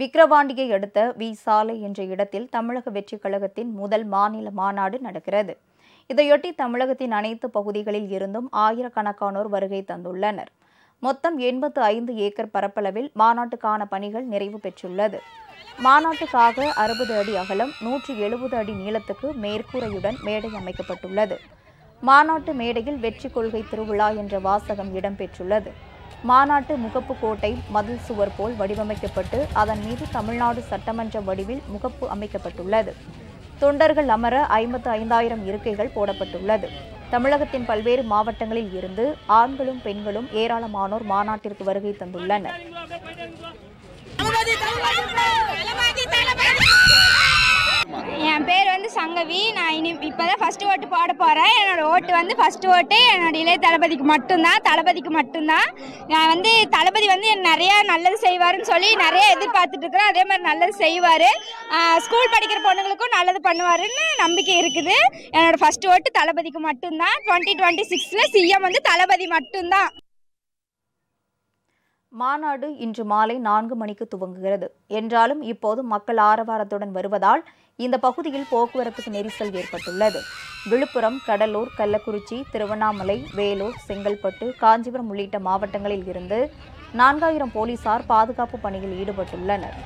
விக்கிரவாண்டியை அடுத்த வி சாலை என்ற இடத்தில் தமிழக வெற்றிக் கழகத்தின் முதல் மாநில மாநாடு நடக்கிறது இதையொட்டி தமிழகத்தின் அனைத்து பகுதிகளில் இருந்தும் ஆயிரக்கணக்கானோர் வருகை தந்துள்ளனர் மொத்தம் எண்பத்து ஐந்து ஏக்கர் பரப்பளவில் மாநாட்டுக்கான பணிகள் நிறைவு பெற்றுள்ளது மாநாட்டுக்காக அறுபது அடி அகலம் நூற்றி எழுபது அடி நீளத்துக்கு மேற்கூரையுடன் மேடை அமைக்கப்பட்டுள்ளது மாநாட்டு மேடையில் வெற்றி கொள்கை திருவிழா என்ற வாசகம் இடம்பெற்றுள்ளது மாநாட்டு முகப்பு கோட்டை மதில் சுவர் போல் வடிவமைக்கப்பட்டு அதன் மீது தமிழ்நாடு சட்டமன்ற வடிவில் முகப்பு அமைக்கப்பட்டுள்ளது தொண்டர்கள் அமர ஐம்பத்து ஐந்தாயிரம் இருக்கைகள் போடப்பட்டுள்ளது தமிழகத்தின் பல்வேறு மாவட்டங்களில் இருந்து ஆண்களும் பெண்களும் ஏராளமானோர் மாநாட்டிற்கு வருகை தந்துள்ளனர் சங்கவி நான் இனி இப்போ தான் ஃபஸ்ட்டு ஓட்டு போட போகிறேன் என்னோடய ஓட்டு வந்து ஃபஸ்ட்டு ஓட்டு என்னோடய இளைய தளபதிக்கு மட்டும்தான் தளபதிக்கு மட்டும்தான் நான் வந்து தளபதி வந்து நிறையா நல்லது செய்வார்னு சொல்லி நிறைய எதிர்பார்த்துட்டு இருக்கிறேன் அதே மாதிரி நல்லது செய்வார் ஸ்கூல் படிக்கிற பொண்ணுங்களுக்கும் நல்லது பண்ணுவாருன்னு நம்பிக்கை இருக்குது என்னோடய ஃபஸ்ட்டு ஓட்டு தளபதிக்கு மட்டும்தான் டுவெண்ட்டி டுவெண்ட்டி சிக்ஸில் சிஎம் வந்து தளபதி மட்டும்தான் மாநாடு இன்று மாலை நான்கு மணிக்கு துவங்குகிறது என்றாலும் இப்போது மக்கள் ஆரவாரத்துடன் வருவதால் இந்த பகுதியில் போக்குவரத்துக்கு நெரிசல் ஏற்பட்டுள்ளது விழுப்புரம் கடலூர் கள்ளக்குறிச்சி திருவண்ணாமலை வேலூர் செங்கல்பட்டு காஞ்சிபுரம் உள்ளிட்ட மாவட்டங்களில் இருந்து நான்காயிரம் போலீசார் பாதுகாப்பு பணியில் ஈடுபட்டுள்ளனர்